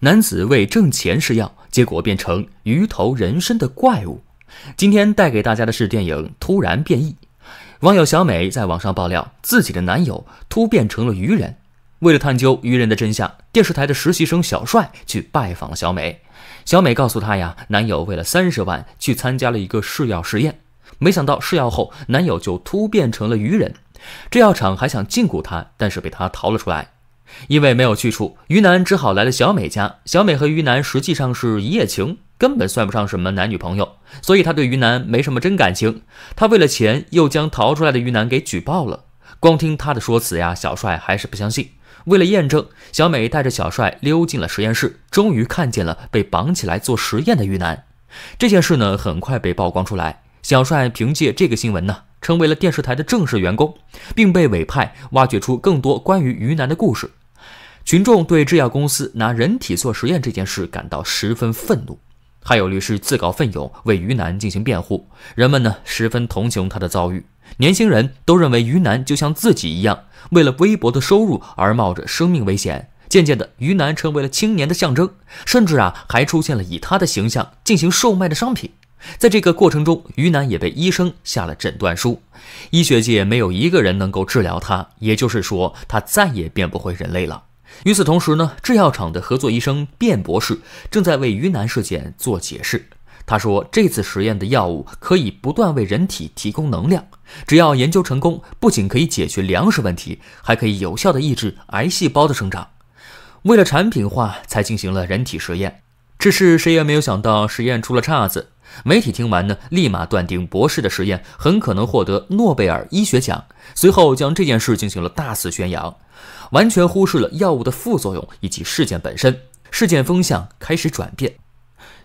男子为挣钱试药，结果变成鱼头人身的怪物。今天带给大家的是电影《突然变异》。网友小美在网上爆料，自己的男友突变成了鱼人。为了探究鱼人的真相，电视台的实习生小帅去拜访了小美。小美告诉她呀，男友为了三十万去参加了一个试药实验，没想到试药后男友就突变成了鱼人。制药厂还想禁锢他，但是被他逃了出来。因为没有去处，于南只好来了小美家。小美和于南实际上是一夜情，根本算不上什么男女朋友，所以他对于南没什么真感情。他为了钱，又将逃出来的于南给举报了。光听他的说辞呀，小帅还是不相信。为了验证，小美带着小帅溜进了实验室，终于看见了被绑起来做实验的于南。这件事呢，很快被曝光出来。小帅凭借这个新闻呢。成为了电视台的正式员工，并被委派挖掘出更多关于于南的故事。群众对制药公司拿人体做实验这件事感到十分愤怒，还有律师自告奋勇为于南进行辩护。人们呢十分同情他的遭遇，年轻人都认为于南就像自己一样，为了微薄的收入而冒着生命危险。渐渐的，于南成为了青年的象征，甚至啊还出现了以他的形象进行售卖的商品。在这个过程中，于南也被医生下了诊断书，医学界没有一个人能够治疗他，也就是说，他再也变不回人类了。与此同时呢，制药厂的合作医生卞博士正在为于南事件做解释。他说，这次实验的药物可以不断为人体提供能量，只要研究成功，不仅可以解决粮食问题，还可以有效地抑制癌细胞的生长。为了产品化，才进行了人体实验。只是谁也没有想到，实验出了岔子。媒体听完呢，立马断定博士的实验很可能获得诺贝尔医学奖，随后将这件事进行了大肆宣扬，完全忽视了药物的副作用以及事件本身。事件风向开始转变，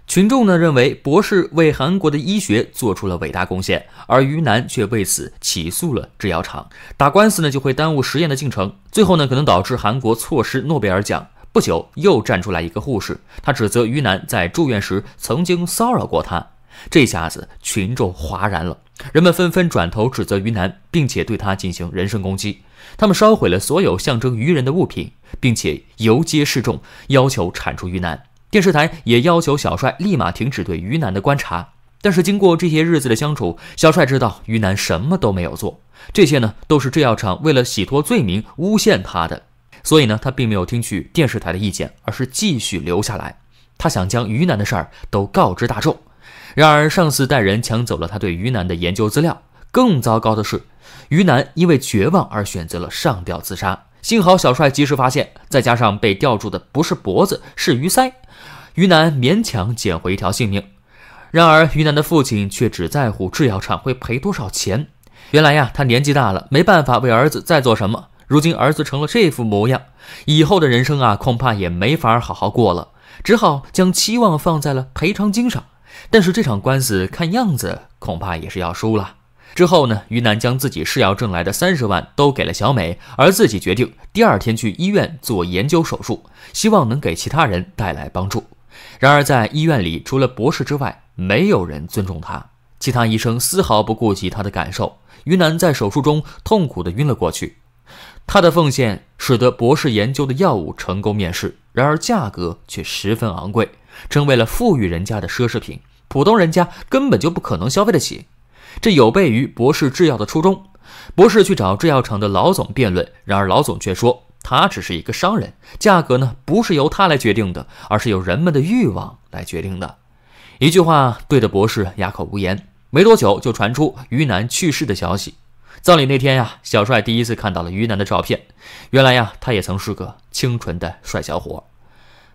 群众呢认为博士为韩国的医学做出了伟大贡献，而于南却为此起诉了制药厂。打官司呢就会耽误实验的进程，最后呢可能导致韩国错失诺贝尔奖。不久，又站出来一个护士，她指责于南在住院时曾经骚扰过她。这下子，群众哗然了，人们纷纷转头指责于南，并且对他进行人身攻击。他们烧毁了所有象征愚人的物品，并且游街示众，要求铲除于南。电视台也要求小帅立马停止对于南的观察。但是，经过这些日子的相处，小帅知道于南什么都没有做，这些呢，都是制药厂为了洗脱罪名诬陷他的。所以呢，他并没有听取电视台的意见，而是继续留下来。他想将于南的事儿都告知大众。然而，上司带人抢走了他对于南的研究资料。更糟糕的是，于南因为绝望而选择了上吊自杀。幸好小帅及时发现，再加上被吊住的不是脖子，是鱼鳃，于南勉强捡回一条性命。然而，于南的父亲却只在乎制药厂会赔多少钱。原来呀，他年纪大了，没办法为儿子再做什么。如今儿子成了这副模样，以后的人生啊，恐怕也没法好好过了，只好将期望放在了赔偿金上。但是这场官司看样子恐怕也是要输了。之后呢，于南将自己誓要挣来的三十万都给了小美，而自己决定第二天去医院做研究手术，希望能给其他人带来帮助。然而在医院里，除了博士之外，没有人尊重他，其他医生丝毫不顾及他的感受。于南在手术中痛苦的晕了过去。他的奉献使得博士研究的药物成功面世，然而价格却十分昂贵，成为了富裕人家的奢侈品，普通人家根本就不可能消费得起。这有悖于博士制药的初衷。博士去找制药厂的老总辩论，然而老总却说他只是一个商人，价格呢不是由他来决定的，而是由人们的欲望来决定的。一句话，对着博士哑口无言。没多久，就传出于南去世的消息。葬礼那天呀，小帅第一次看到了于南的照片。原来呀，他也曾是个清纯的帅小伙。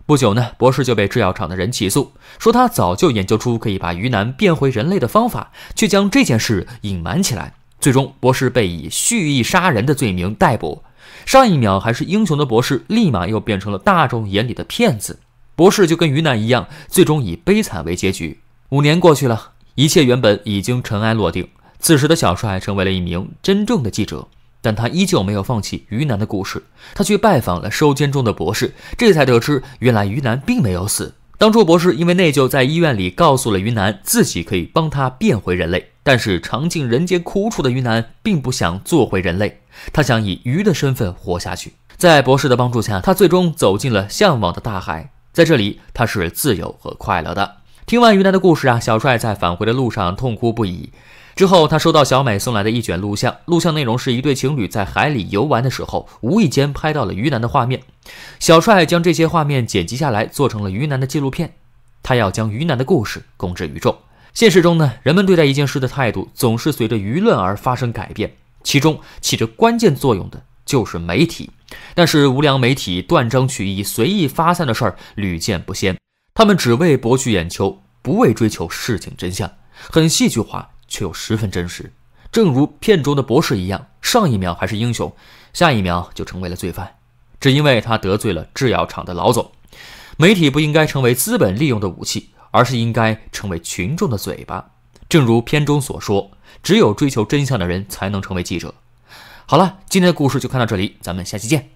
不久呢，博士就被制药厂的人起诉，说他早就研究出可以把于南变回人类的方法，却将这件事隐瞒起来。最终，博士被以蓄意杀人的罪名逮捕。上一秒还是英雄的博士，立马又变成了大众眼里的骗子。博士就跟于南一样，最终以悲惨为结局。五年过去了，一切原本已经尘埃落定。此时的小帅成为了一名真正的记者，但他依旧没有放弃于南的故事。他去拜访了收监中的博士，这才得知原来于南并没有死。当初博士因为内疚，在医院里告诉了于南自己可以帮他变回人类，但是尝尽人间苦楚的于南并不想做回人类，他想以鱼的身份活下去。在博士的帮助下，他最终走进了向往的大海，在这里他是自由和快乐的。听完于南的故事啊，小帅在返回的路上痛哭不已。之后，他收到小美送来的一卷录像，录像内容是一对情侣在海里游玩的时候，无意间拍到了鱼腩的画面。小帅将这些画面剪辑下来，做成了鱼腩的纪录片。他要将鱼腩的故事公之于众。现实中呢，人们对待一件事的态度总是随着舆论而发生改变，其中起着关键作用的就是媒体。但是无良媒体断章取义、随意发散的事儿屡见不鲜，他们只为博取眼球，不为追求事情真相，很戏剧化。却又十分真实，正如片中的博士一样，上一秒还是英雄，下一秒就成为了罪犯，只因为他得罪了制药厂的老总。媒体不应该成为资本利用的武器，而是应该成为群众的嘴巴。正如片中所说，只有追求真相的人才能成为记者。好了，今天的故事就看到这里，咱们下期见。